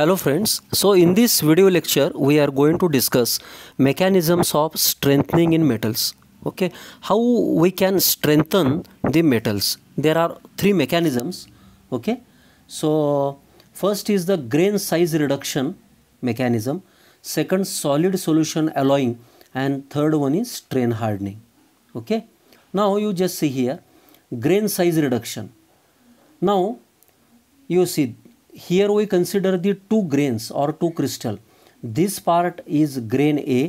Hello friends, so in this video lecture we are going to discuss mechanisms of strengthening in metals. Okay, how we can strengthen the metals. There are three mechanisms. Okay, so first is the grain size reduction mechanism, second solid solution alloying and third one is strain hardening. Okay, now you just see here grain size reduction. Now you see here we consider the two grains or two crystal this part is grain A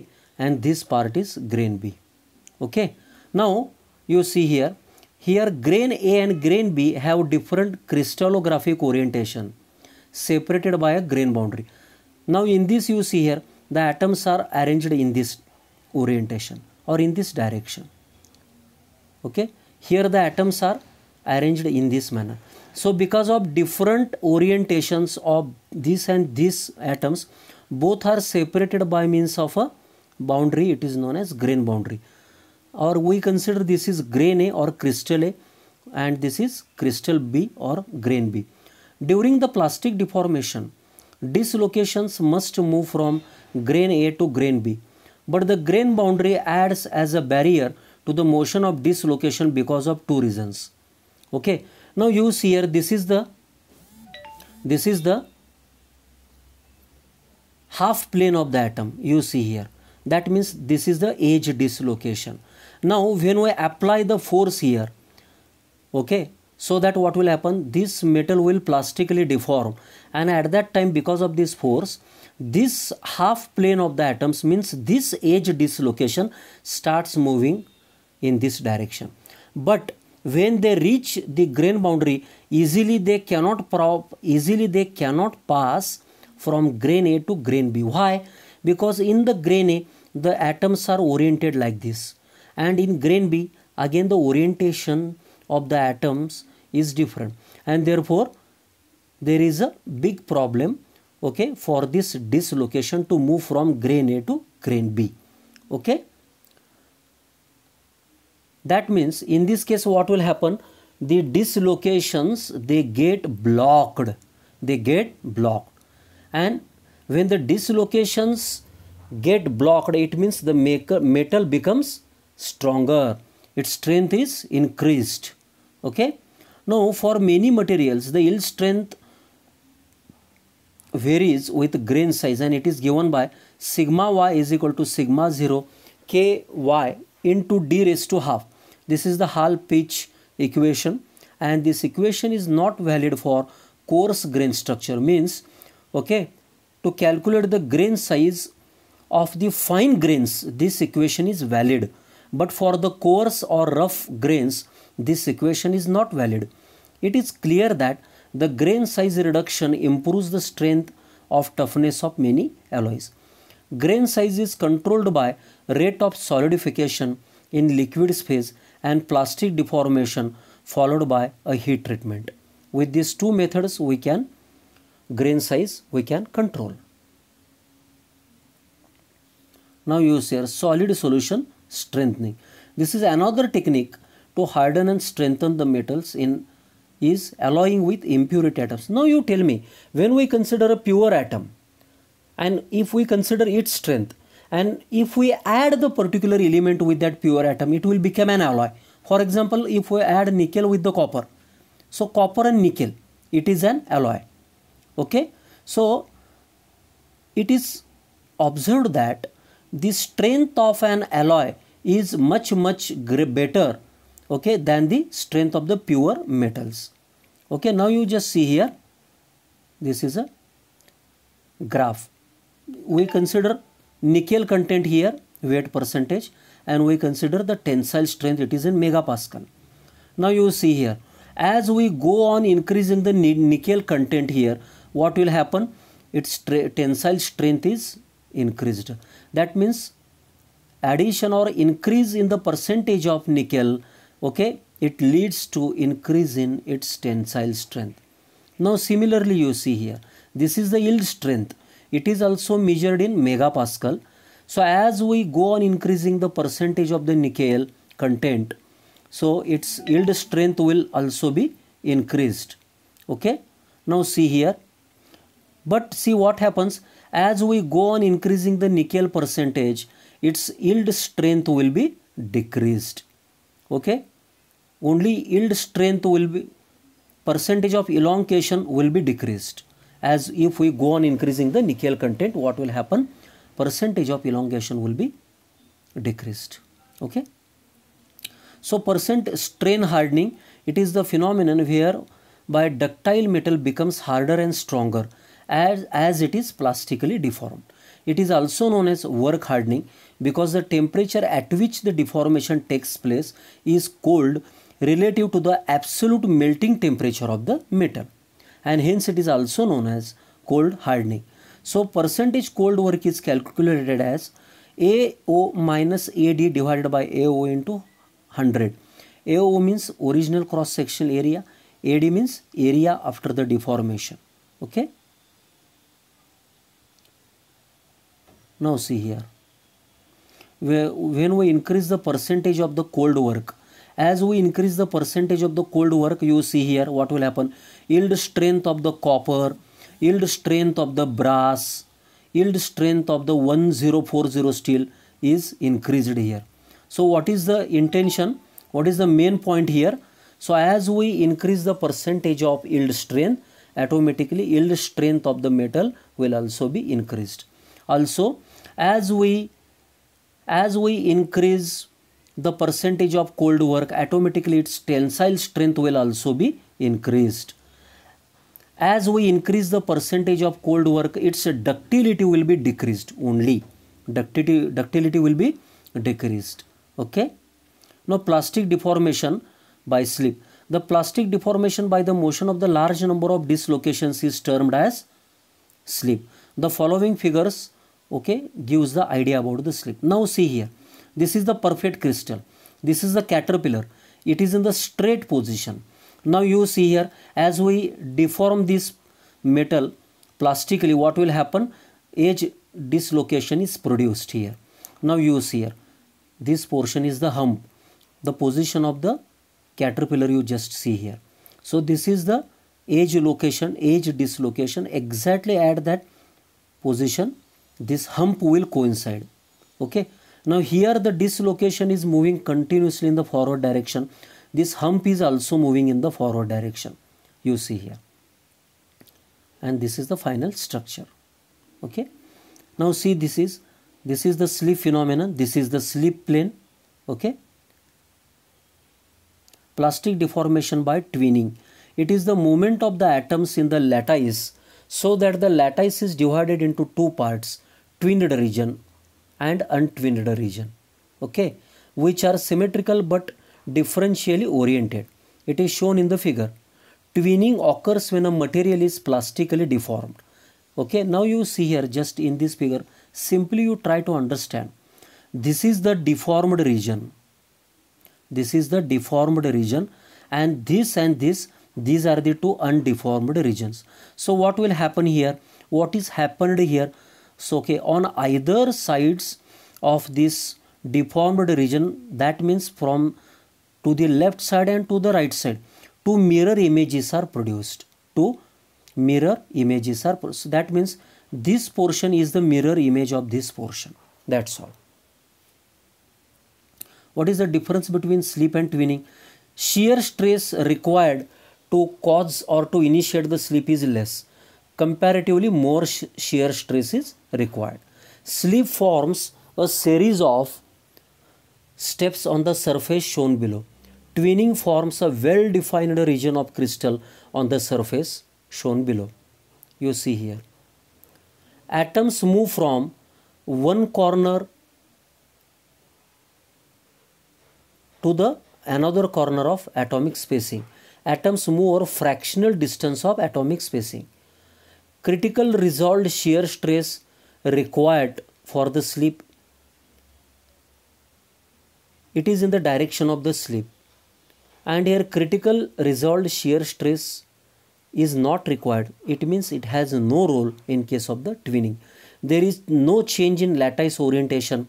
and this part is grain B okay now you see here here grain A and grain B have different crystallographic orientation separated by a grain boundary now in this you see here the atoms are arranged in this orientation or in this direction okay here the atoms are arranged in this manner. So because of different orientations of this and this atoms, both are separated by means of a boundary. It is known as grain boundary. Or we consider this is grain A or crystal A and this is crystal B or grain B. During the plastic deformation, dislocations must move from grain A to grain B. But the grain boundary adds as a barrier to the motion of dislocation because of two reasons okay now you see here this is the this is the half plane of the atom you see here that means this is the edge dislocation now when we apply the force here okay so that what will happen this metal will plastically deform and at that time because of this force this half plane of the atoms means this edge dislocation starts moving in this direction but when they reach the grain boundary easily they cannot prop, easily they cannot pass from grain A to grain B why because in the grain A the atoms are oriented like this and in grain B again the orientation of the atoms is different and therefore there is a big problem okay for this dislocation to move from grain A to grain B okay that means in this case what will happen? The dislocations they get blocked. They get blocked. And when the dislocations get blocked it means the maker, metal becomes stronger. Its strength is increased. Okay. Now for many materials the yield strength varies with grain size and it is given by sigma y is equal to sigma 0 k y into d raised to half this is the Hall pitch equation and this equation is not valid for coarse grain structure means okay to calculate the grain size of the fine grains this equation is valid but for the coarse or rough grains this equation is not valid. It is clear that the grain size reduction improves the strength of toughness of many alloys. Grain size is controlled by rate of solidification in liquid phase and plastic deformation followed by a heat treatment. With these two methods we can grain size we can control. Now use here solid solution strengthening. This is another technique to harden and strengthen the metals in is alloying with impurity atoms. Now you tell me when we consider a pure atom and if we consider its strength and if we add the particular element with that pure atom it will become an alloy for example if we add nickel with the copper so copper and nickel it is an alloy okay so it is observed that the strength of an alloy is much much better okay than the strength of the pure metals okay now you just see here this is a graph we consider nickel content here weight percentage and we consider the tensile strength it is in megapascal now you see here as we go on increasing the nickel content here what will happen its tensile strength is increased that means addition or increase in the percentage of nickel okay it leads to increase in its tensile strength now similarly you see here this is the yield strength it is also measured in megapascal. So as we go on increasing the percentage of the nickel content, so its yield strength will also be increased. Okay. Now see here. But see what happens as we go on increasing the nickel percentage, its yield strength will be decreased. Okay. Only yield strength will be percentage of elongation will be decreased as if we go on increasing the nickel content what will happen percentage of elongation will be decreased okay so percent strain hardening it is the phenomenon where by ductile metal becomes harder and stronger as as it is plastically deformed it is also known as work hardening because the temperature at which the deformation takes place is cold relative to the absolute melting temperature of the metal and hence it is also known as cold hardening. So percentage cold work is calculated as AO minus AD divided by AO into 100. AO means original cross sectional area, AD means area after the deformation. Okay. Now see here, when we increase the percentage of the cold work, as we increase the percentage of the cold work you see here what will happen yield strength of the copper yield strength of the brass yield strength of the 1040 steel is increased here so what is the intention what is the main point here so as we increase the percentage of yield strength automatically yield strength of the metal will also be increased also as we as we increase the percentage of cold work automatically its tensile strength will also be increased as we increase the percentage of cold work its ductility will be decreased only ductility ductility will be decreased okay now plastic deformation by slip the plastic deformation by the motion of the large number of dislocations is termed as slip the following figures okay gives the idea about the slip now see here this is the perfect crystal. This is the caterpillar. It is in the straight position. Now you see here as we deform this metal plastically what will happen? Edge dislocation is produced here. Now you see here this portion is the hump. The position of the caterpillar you just see here. So this is the edge location, edge dislocation exactly at that position this hump will coincide. Okay. Now here the dislocation is moving continuously in the forward direction. This hump is also moving in the forward direction. You see here. And this is the final structure. Okay. Now see this is this is the slip phenomenon. This is the slip plane. Okay. Plastic deformation by twinning. It is the movement of the atoms in the lattice so that the lattice is divided into two parts, twinned region and untwinned region okay which are symmetrical but differentially oriented it is shown in the figure twinning occurs when a material is plastically deformed okay now you see here just in this figure simply you try to understand this is the deformed region this is the deformed region and this and this these are the two undeformed regions so what will happen here what is happened here so, okay, on either sides of this deformed region, that means from to the left side and to the right side, two mirror images are produced. Two mirror images are produced. So that means this portion is the mirror image of this portion. That's all. What is the difference between slip and twinning? Shear stress required to cause or to initiate the slip is less comparatively more sh shear stress is required. Slip forms a series of steps on the surface shown below. Twinning forms a well-defined region of crystal on the surface shown below. You see here. Atoms move from one corner to the another corner of atomic spacing. Atoms move over fractional distance of atomic spacing critical resolved shear stress required for the slip it is in the direction of the slip and here critical resolved shear stress is not required it means it has no role in case of the twinning there is no change in lattice orientation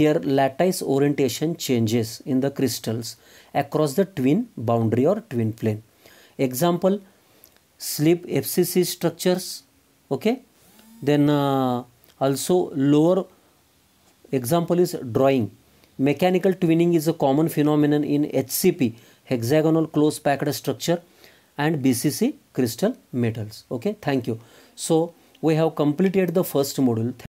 here lattice orientation changes in the crystals across the twin boundary or twin plane example slip fcc structures okay then uh, also lower example is drawing mechanical twinning is a common phenomenon in hcp hexagonal close packed structure and bcc crystal metals okay thank you so we have completed the first module